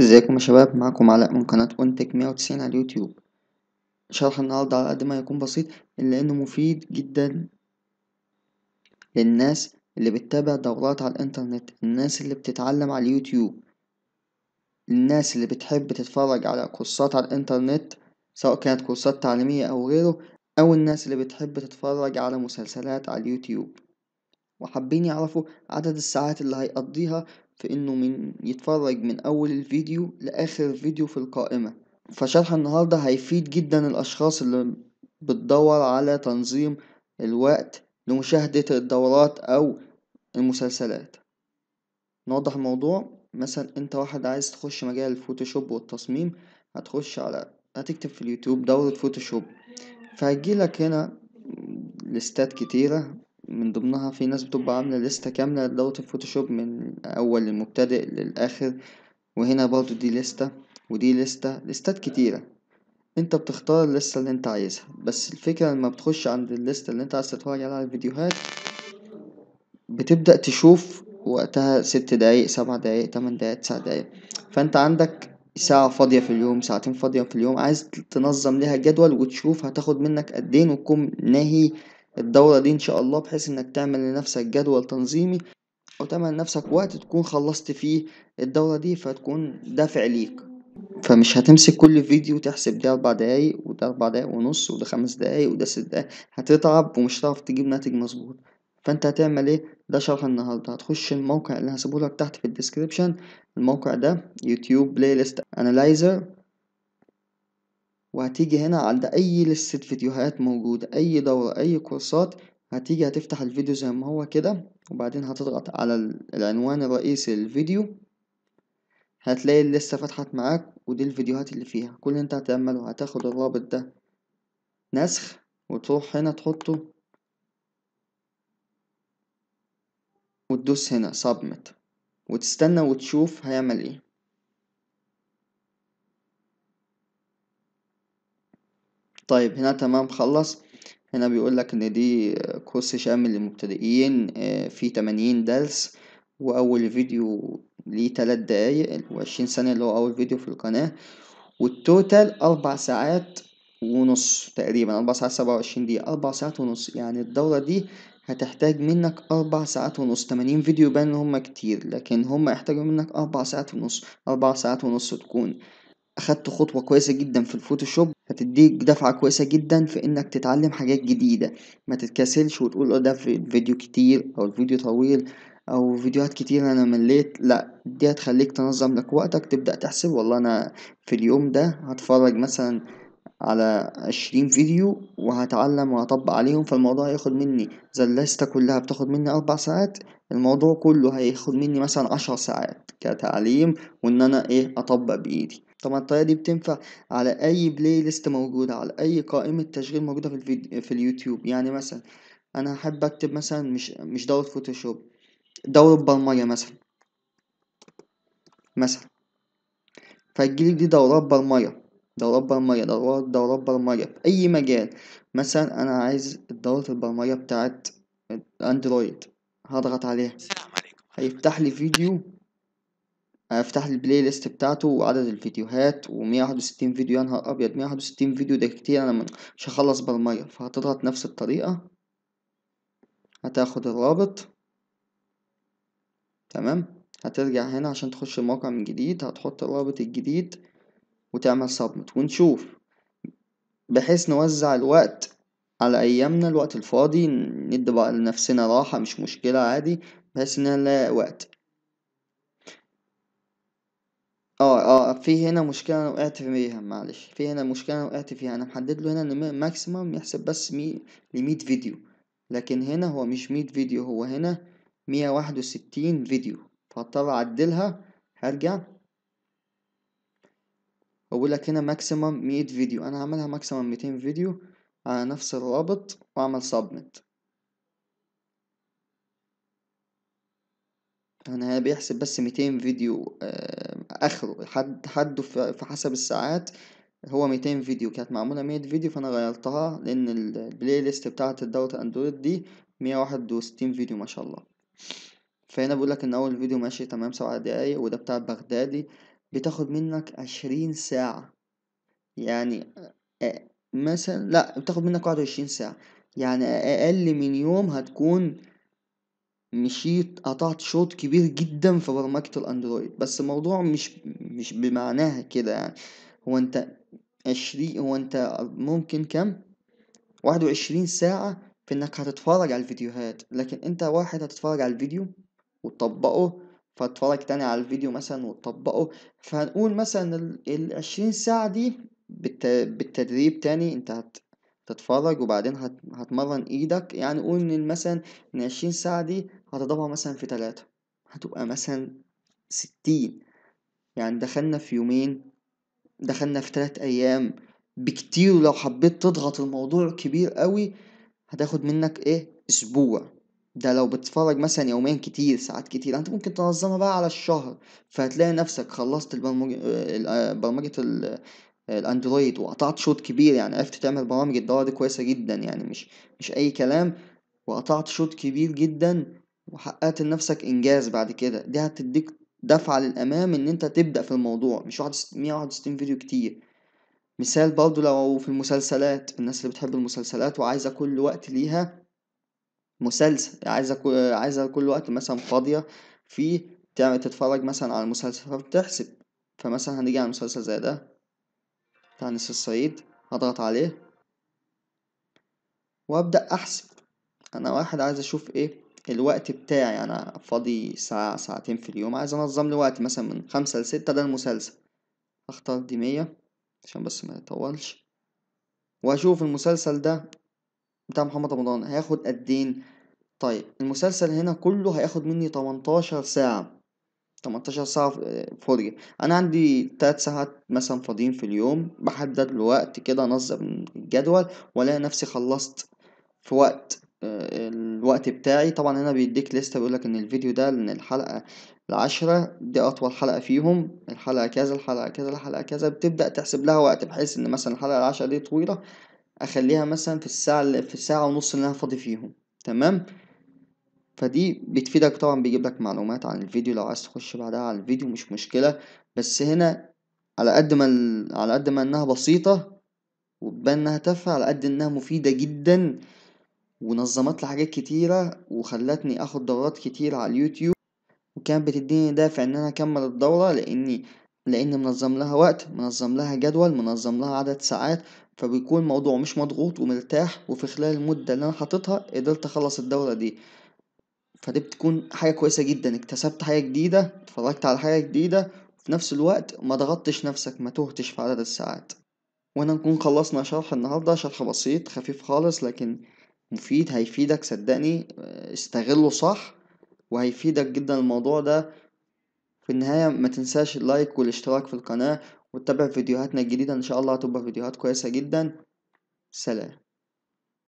ازيكم يا شباب معكم علاء من قناة مية 190 على اليوتيوب شرح النهاردة على قد ما يكون بسيط إلا إنه مفيد جدا للناس اللي بتتابع دورات على الإنترنت الناس اللي بتتعلم على اليوتيوب الناس اللي بتحب تتفرج على كورسات على الإنترنت سواء كانت كورسات تعليمية أو غيره أو الناس اللي بتحب تتفرج على مسلسلات على اليوتيوب وحابين يعرفوا عدد الساعات اللي هيقضيها في انه من يتفرج من اول الفيديو لاخر فيديو في القائمة فشرح النهاردة هيفيد جدا الاشخاص اللي بتدور على تنظيم الوقت لمشاهدة الدورات او المسلسلات نوضح الموضوع مثلا انت واحد عايز تخش مجال الفوتوشوب والتصميم هتخش على هتكتب في اليوتيوب دورة فوتوشوب فهتجيلك هنا لستات كتيرة من ضمنها في ناس بتبقى عاملة لستة كاملة لغة الفوتوشوب من أول المبتدئ للآخر وهنا برضو دي لستة ودي لستة لستات كتيرة انت بتختار اللستة اللي انت عايزها بس الفكرة لما بتخش عند اللستة اللي انت عايز تتفرج عليها على الفيديوهات بتبدأ تشوف وقتها ست دقايق سبع دقايق تمن دقايق تسع دقايق فانت عندك ساعة فاضية في اليوم ساعتين فاضية في اليوم عايز تنظم ليها جدول وتشوف هتاخد منك قدين ايه وتكون ناهي الدورة دي إن شاء الله بحيث إنك تعمل لنفسك جدول تنظيمي أو تعمل لنفسك وقت تكون خلصت فيه الدورة دي فتكون دافع ليك فمش هتمسك كل فيديو تحسب ده أربع دقايق وده أربع دقايق ونص وده خمس دقايق وده ست دقايق هتتعب ومش هتعرف تجيب ناتج مظبوط فأنت هتعمل إيه ده شرح النهاردة هتخش الموقع اللي هسيبهولك تحت في الديسكريبشن الموقع ده يوتيوب بلاي ليست أنالايزر وهتيجي هنا عند أي لِستة فيديوهات موجودة، أي دورة، أي كورسات، هتيجي هتفتح الفيديو زي ما هو كده، وبعدين هتضغط على العنوان الرئيسي للفيديو، هتلاقي اللِستة فتحت معاك ودي الفيديوهات اللي فيها، كل اللي أنت هتعمله هتاخد الرابط ده نسخ وتروح هنا تحطه وتدوس هنا submit وتستنى وتشوف هيعمل إيه. طيب هنا تمام خلص هنا بيقول لك ان دي كورس شامل للمبتدئين آه، في تمانين درس واول فيديو ليه تلات دقايق وعشرين 20 ثانيه اللي هو اول فيديو في القناه والتوتال اربع ساعات ونص تقريبا اربع ساعات سبعة وعشرين دقيقة اربع ساعات ونص يعني الدورة دي هتحتاج منك اربع ساعات ونص تمانين فيديو يبان ان هما كتير لكن هما يحتاجوا منك اربع ساعات ونص اربع ساعات ونص تكون أخدت خطوة كويسة جدا في الفوتوشوب هتديك دفعة كويسة جدا في إنك تتعلم حاجات جديدة ما تتكسلش وتقول اه ده في فيديو كتير أو الفيديو طويل أو فيديوهات كتير أنا مليت لأ دي هتخليك تنظم لك وقتك تبدأ تحسب والله أنا في اليوم ده هتفرج مثلا على عشرين فيديو وهتعلم وهطبق عليهم فالموضوع هياخد مني زي الليستة كلها بتاخد مني أربع ساعات الموضوع كله هياخد مني مثلا عشر ساعات كتعليم وإن أنا إيه أطبق بإيدي. طبعًا الطريقة دي بتنفع على أي بلاي ليست موجودة، على أي قائمة تشغيل موجودة في الفيديو في اليوتيوب، يعني مثلًا أنا أحب أكتب مثلًا مش مش دورة فوتوشوب، دورة برمجة مثلًا، مثلًا فهتجيلي دي دورات برمجة، دورات برمجة، دورات دورات برمجة في أي مجال، مثلًا أنا عايز دورة البرمجة بتاعت أندرويد هضغط عليها هيفتح لي فيديو أفتح البلاي ليست بتاعته وعدد الفيديوهات ومية واحد وستين فيديو يا نهار أبيض مية واحد وستين فيديو ده كتير أنا مش هخلص بالميه فهتضغط نفس الطريقة هتاخد الرابط تمام هترجع هنا عشان تخش الموقع من جديد هتحط الرابط الجديد وتعمل سبمت ونشوف بحيث نوزع الوقت على ايامنا الوقت الفاضي ندي بقى لنفسنا راحة مش مشكلة عادي بحيث ان نلاقي وقت آه، آه، في هنا مشكلة أنا وقعت فيها معلش، في هنا مشكلة أنا وقعت فيها، أنا محدد له هنا إن ماكسيمم يحسب بس مي لمية فيديو، لكن هنا هو مش مية فيديو هو هنا مية واحد وستين فيديو، فهضطر أعدلها هرجع لك هنا ماكسيمم مية فيديو، أنا هعملها ماكسيمم ميتين فيديو على نفس الرابط وأعمل سبميت. انا بيحسب بس 200 فيديو آه، اخره حد حده في حسب الساعات هو 200 فيديو كانت معمولة 100 فيديو فانا غيرتها لان البلاي ليست بتاعة الدوت اندرويد دي 161 فيديو ما شاء الله فهنا بقول لك ان اول فيديو ماشي تمام سبع دقايق وده بتاع بغدادي بتاخد منك 20 ساعة يعني آه، مثلا لا بتاخد منك 21 ساعة يعني اقل من يوم هتكون مشيت قطعت شوط كبير جدا في برمجة الاندرويد بس الموضوع مش مش بمعناها كده يعني هو انت عشرين هو انت ممكن كم واحد وعشرين ساعة في انك هتتفرج على الفيديوهات لكن انت واحد هتتفرج على الفيديو وتطبقه فاتفرج تاني على الفيديو مثلا وتطبقه فهنقول مثلا العشرين ساعة دي بالتدريب تاني انت هت تتفرج وبعدين هتمرن ايدك يعني قول ان مثلا ان عشرين ساعة دي هتضربها مثلا في تلاتة هتبقى مثلا ستين يعني دخلنا في يومين دخلنا في تلات أيام بكتير لو حبيت تضغط الموضوع كبير قوي هتاخد منك ايه أسبوع ده لو بتتفرج مثلا يومين كتير ساعات كتير يعني انت ممكن تنظمها بقى على الشهر فهتلاقي نفسك خلصت البرمج... برمجة ال... الاندرويد وقطعت شوط كبير يعني عرفت تعمل برامج الدورة دي كويسة جدا يعني مش مش اي كلام وقطعت شوط كبير جدا وحققت لنفسك إنجاز بعد كده دي هتديك دفعة للأمام إن أنت تبدأ في الموضوع مش واحد مية واحد وستين فيديو كتير مثال برضو لو في المسلسلات الناس اللي بتحب المسلسلات وعايزة كل وقت ليها مسلسل عايزة كل... عايزة كل وقت مثلا فاضية فيه تتفرج مثلا على المسلسل فبتحسب فمثلا هنيجي على مسلسل زي ده بتاع نسر الصعيد هضغط عليه وابدأ أحسب أنا واحد عايز أشوف إيه الوقت بتاعي انا فاضي ساعة ساعتين في اليوم عايز انظم لي وقت مثلا من خمسة لستة ده المسلسل هختار دي مية عشان بس ما يطولش واشوف المسلسل ده بتاع محمد رمضان هياخد قدين طيب المسلسل هنا كله هياخد مني 18 ساعة 18 ساعة فرجة أنا عندي تلات ساعات مثلا فاضيين في اليوم بحدد الوقت كده أنظم الجدول وألاقي نفسي خلصت في وقت الوقت بتاعي، طبعًا هنا بيدّيك list بيقول لك إن الفيديو ده ان الحلقة العاشرة دي أطول حلقة فيهم، الحلقة كذا، الحلقة كذا، الحلقة كذا، بتبدأ تحسب لها وقت بحيث إن مثلًا الحلقة العاشرة دي طويلة أخلّيها مثلًا في الساعة في الساعة ونُص اللي أنا فاضي فيهم، تمام؟ فدي بتفيدك طبعًا بيجيب لك معلومات عن الفيديو لو عايز تخش بعدها على الفيديو مش مشكلة، بس هنا على قد ما ال على قد ما إنها بسيطة وتبان إنها تافهة على قد إنها مفيدة جدًا. ونظمت لي حاجات كتيرة وخلتني اخد دورات كتير على اليوتيوب وكانت بتديني دافع ان انا اكمل الدورة لاني لان منظم لها وقت منظم لها جدول منظم لها عدد ساعات فبيكون الموضوع مش مضغوط ومرتاح وفي خلال المدة اللي انا حاططها قدرت اخلص الدورة دي فدي بتكون حاجة كويسة جدا اكتسبت حاجة جديدة اتفرجت على حاجة جديدة وفي نفس الوقت ما ضغطتش نفسك ما تهتش في عدد الساعات وانا نكون خلصنا شرح النهاردة شرح بسيط خفيف خالص لكن مفيد هيفيدك صدقني آه، استغله صح وهيفيدك جدا الموضوع ده في النهاية ما تنساش اللايك والاشتراك في القناة وتتابع فيديوهاتنا الجديدة ان شاء الله هتبقى فيديوهات كويسة جدا سلام